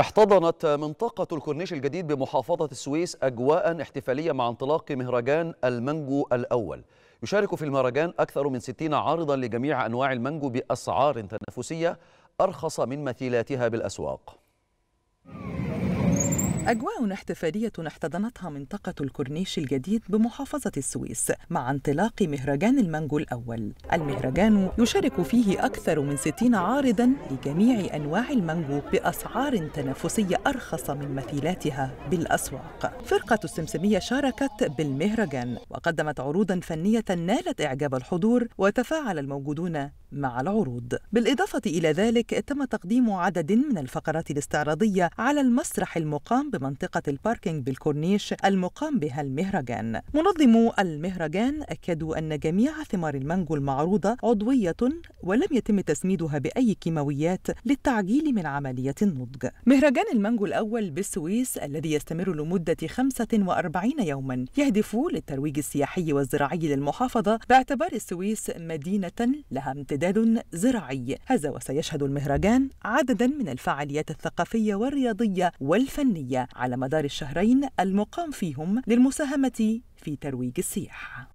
احتضنت منطقة الكورنيش الجديد بمحافظة السويس أجواء احتفالية مع انطلاق مهرجان المانجو الأول يشارك في المهرجان أكثر من 60 عارضا لجميع أنواع المانجو بأسعار تنافسية أرخص من مثيلاتها بالأسواق أجواء احتفالية احتضنتها منطقة الكورنيش الجديد بمحافظة السويس مع انطلاق مهرجان المانجو الأول المهرجان يشارك فيه أكثر من 60 عارضاً لجميع أنواع المانجو بأسعار تنافسية أرخص من مثيلاتها بالأسواق فرقة السمسمية شاركت بالمهرجان وقدمت عروضاً فنية نالت إعجاب الحضور وتفاعل الموجودون مع العروض بالإضافة إلى ذلك تم تقديم عدد من الفقرات الاستعراضية على المسرح المقام بمنطقة الباركينج بالكورنيش المقام بها المهرجان منظمو المهرجان أكدوا أن جميع ثمار المانجو المعروضة عضوية ولم يتم تسميدها بأي كيماويات للتعجيل من عملية النضج مهرجان المانجو الأول بالسويس الذي يستمر لمدة 45 يوما يهدف للترويج السياحي والزراعي للمحافظة باعتبار السويس مدينة لها امتداد استعداد زراعي هذا وسيشهد المهرجان عددا من الفعاليات الثقافية والرياضية والفنية على مدار الشهرين المقام فيهم للمساهمة في ترويج السياحة